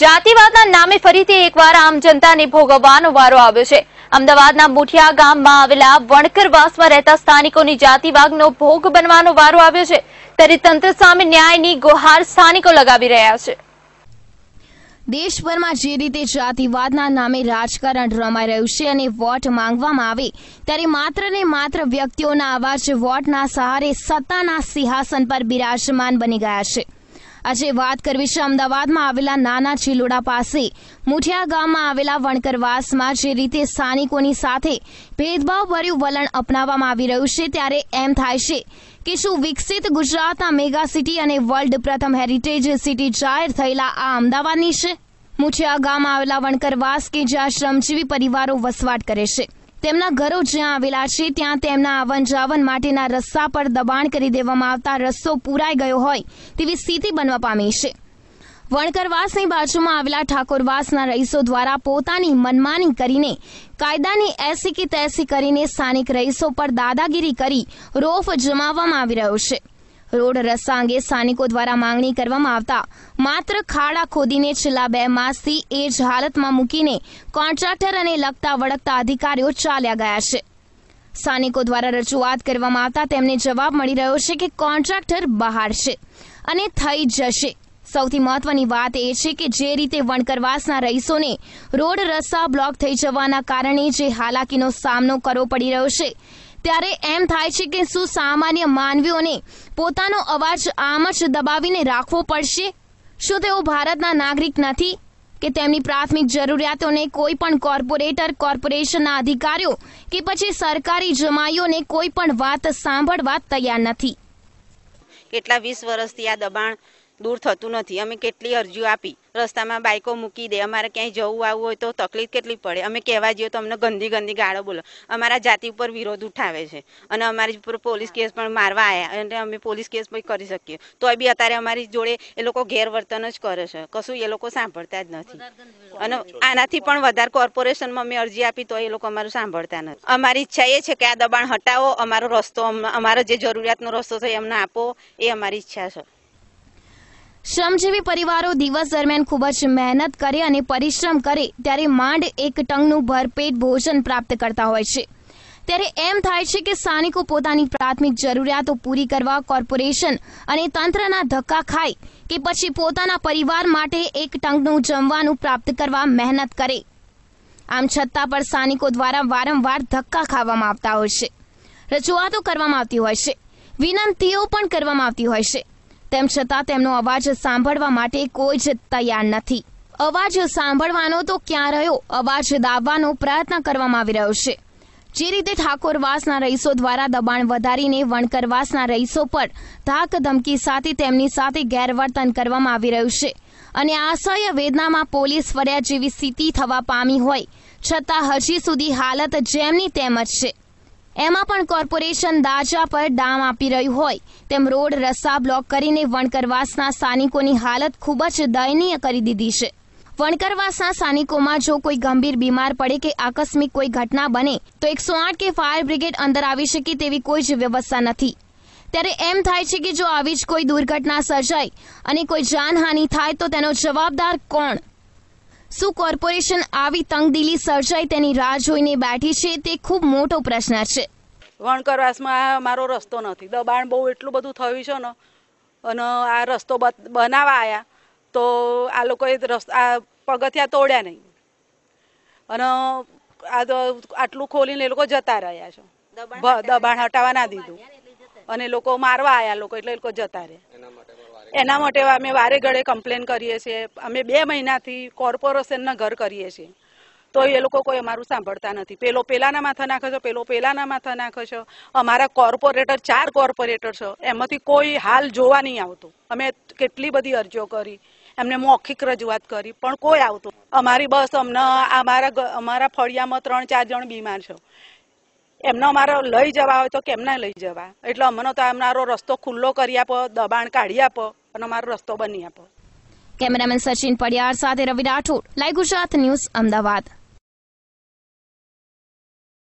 જાતિવાદના નામે ફરીથી એકવાર આમ જનતાને ભોગવવાનો વારો આવ્યો છે અમદાવાદના મુઠિયા ગામમાં આવેલા વણકરવાસમાં રહેતા સ્થાનિકોની જાતિવાદનો ભોગ બનવાનો વારો આવ્યો છે ત્યારે તંત્ર સામે ન્યાયની ગુહાર સ્થાનિકો લગાવી રહ્યા છે દેશભરમાં જે રીતે જાતિવાદના નામે રાજકારણ રમાઈ રહ્યું છે અને વોટ માંગવામાં આવે ત્યારે માત્ર ને માત્ર વ્યક્તિઓના અવાજ વોટના સહારે સત્તાના સિંહાસન પર બિરાજમાન બની ગયા છે આજે વાત કરવી છે અમદાવાદમાં આવેલા નાના ચિલોડા પાસે મુઠિયા ગામમાં આવેલા વણકરવાસમાં જે રીતે સ્થાનિકોની સાથે ભેદભાવભર્યું વલણ અપનાવવામાં આવી રહ્યું છે ત્યારે એમ થાય છે કે શું વિકસિત ગુજરાતના મેગા સિટી અને વર્લ્ડ પ્રથમ હેરિટેજ સિટી જાહેર થયેલા આ અમદાવાદની છે મુઠિયા ગામમાં આવેલા વણકરવાસ કે જ્યાં શ્રમજીવી પરિવારો વસવાટ કરે છે તેમના ઘરો જ્યાં આવેલા છે ત્યાં તેમના આવન જાવન માટેના રસ્તા પર દબાણ કરી દેવામાં આવતા રસ્તો પુરાઈ ગયો હોય તેવી સ્થિતિ બનવા પામી છે વણકરવાસની બાજુમાં આવેલા ઠાકોરવાસના રહીશો દ્વારા પોતાની મનમાની કરીને કાયદાની એસી કે તેસી કરીને સ્થાનિક રહીશો પર દાદાગીરી કરી રોફ જમાવવામાં આવી રહ્યો છે રોડ રસ્તા અંગે સ્થાનિકો દ્વારા માંગણી કરવામાં આવતા માત્ર ખાડા ખોદીને છેલ્લા બે માસથી એ જ હાલતમાં મૂકીને કોન્ટ્રાક્ટર અને લગતા વળગતા અધિકારીઓ ચાલ્યા ગયા છે સ્થાનિકો દ્વારા રજૂઆત કરવામાં આવતા તેમને જવાબ મળી રહ્યો છે કે કોન્ટ્રાક્ટર બહાર છે અને થઈ જશે સૌથી મહત્વની વાત એ છે કે જે રીતે વણકરવાસના રહીશોને રોડ રસ્તા બ્લોક થઈ જવાના કારણે જે હાલાકીનો સામનો કરવો પડી રહ્યો છે ત્યારે એમ થાય છે કે શું સામાન્ય માનવીઓને પોતાનો અવાજ આમ જ દબાવીને રાખવો પડશે શું તેઓ ભારતના નાગરિક નથી કે તેમની પ્રાથમિક જરૂરિયાતોને કોઈ પણ કોર્પોરેટર કોર્પોરેશનના અધિકારીઓ કે પછી સરકારી જમાઈઓને કોઈ પણ વાત સાંભળવા તૈયાર નથી કેટલા વીસ વર્ષથી આ દબાણ દૂર થતું નથી અમે કેટલી અરજીઓ આપી રસ્તામાં બાઇકો મૂકી દે અમારે ક્યાંય જવું આવવું હોય તો તકલીફ કેટલી પડે અમે કહેવા જઈએ તો અમને ગંદી ગંદી ગાળો બોલો અમારા જાતિ ઉપર વિરોધ ઉઠાવે છે અને અમારી ઉપર પોલીસ કેસ પણ મારવા આવ્યા અને અમે પોલીસ કેસ પણ કરી શકીએ તો બી અત્યારે અમારી જોડે એ લોકો ગેરવર્તન જ કરે છે કશું એ લોકો સાંભળતા જ નથી અને આનાથી પણ વધારે કોર્પોરેશનમાં અમે અરજી આપી તો એ લોકો અમારું સાંભળતા નથી અમારી ઈચ્છા એ છે કે આ દબાણ હટાવો અમારો રસ્તો અમારો જે જરૂરિયાતનો રસ્તો છે એમને આપો એ અમારી ઈચ્છા છે શ્રમજીવી પરિવારો દિવસ દરમિયાન ખૂબ જ મહેનત કરે અને પરિશ્રમ કરે ત્યારે માંડ એક ટંગનું ભરપેટ ભોજન પ્રાપ્ત કરતા હોય છે ત્યારે એમ થાય છે કે સ્થાનિકો પોતાની પ્રાથમિક જરૂરિયાતો પૂરી કરવા કોર્પોરેશન અને તંત્રના ધક્કા ખાય કે પછી પોતાના પરિવાર માટે એક ટંગનું જમવાનું પ્રાપ્ત કરવા મહેનત કરે આમ છતાં પણ સ્થાનિકો દ્વારા વારંવાર ધક્કા ખાવામાં આવતા હોય છે રજૂઆતો કરવામાં આવતી હોય છે વિનંતીઓ પણ કરવામાં આવતી હોય છે તેમ છતાં તેમનો અવાજ સાંભળવા માટે કોઈ જ તૈયાર નથી અવાજ સાંભળવાનો તો ક્યાં રહ્યો અવાજ દાવવાનો પ્રયત્ન કરવામાં આવી રહ્યો છે જે રીતે ઠાકોરવાસના રહીશો દ્વારા દબાણ વધારીને વણકરવાસના રહીશો પર ધાક ધમકી સાથે તેમની સાથે ગેરવર્તન કરવામાં આવી રહ્યું છે અને આસહ્ય વેદનામાં પોલીસ ફર્યા જેવી સ્થિતિ થવા પામી હોય છતાં હજી સુધી હાલત જેમની તેમ જ છે એમાં પણ કોર્પોરેશન દાજા પર દામ આપી રહ્યું હોય તેમ રોડ રસ્તા બ્લોક કરીને વણકરવાસના સ્થાનિકોની હાલત ખૂબ જ દયનીય કરી દીધી છે વણકરવાસના સ્થાનિકોમાં જો કોઈ ગંભીર બીમાર પડે કે આકસ્મિક કોઈ ઘટના બને તો એકસો આઠ કે ફાયર બ્રિગેડ અંદર આવી શકે તેવી કોઈ જ વ્યવસ્થા નથી ત્યારે એમ થાય છે કે જો આવી જ કોઈ દુર્ઘટના સર્જાય અને કોઈ જાનહાનિ થાય તો તેનો જવાબદાર કોણ શું કોર્પોરેશન આવી તંગદિલી સર્જાય તેની રાહ જોઈને બેઠી છે તે ખૂબ મોટો પ્રશ્ન છે વણકરવાસમાં મારો રસ્તો નથી દબાણ બહુ એટલું બધું થયું છે ને અને આ રસ્તો બનાવવા આવ્યા તો આ લોકોએ આ પગથિયા તોડ્યા નહીં અને આ તો આટલું ખોલીને એ લોકો જતા રહ્યા છે દબાણ હટાવવા ના દીધું અને લોકો મારવા આવ્યા લોકો એટલે એ લોકો જતા રહ્યા એના માટે અમે વારે ઘડે કમ્પ્લેન કરીએ છીએ અમે બે મહિનાથી કોર્પોરેશનના ઘર કરીએ છીએ તો એ લોકો કોઈ અમારું સાંભળતા નથી પેલો પેલાના માથા નાખે છો પેલો પેલાના માથા નાખે છે અમારા કોર્પોરેટર ચાર કોર્પોરેટર છે એમાંથી કોઈ હાલ જોવા નહીં આવતું અમે કેટલી બધી અરજીઓ કરી એમને મૌખિક રજૂઆત કરી પણ કોઈ આવતું અમારી બસ અમને અમારા અમારા ફળિયામાં ત્રણ ચાર જણ બીમાર છે એમનો અમારો લઈ જવા હોય તો કેમના લઈ જવા એટલે અમને તો અમારો રસ્તો ખુલ્લો કરી આપો દબાણ કાઢી આપો અને અમારો રસ્તો બની આપો કેમેરામેન સચિન પડિયાર સાથે રવિ રાઠોડ લાઈવ ગુજરાત ન્યૂઝ અમદાવાદ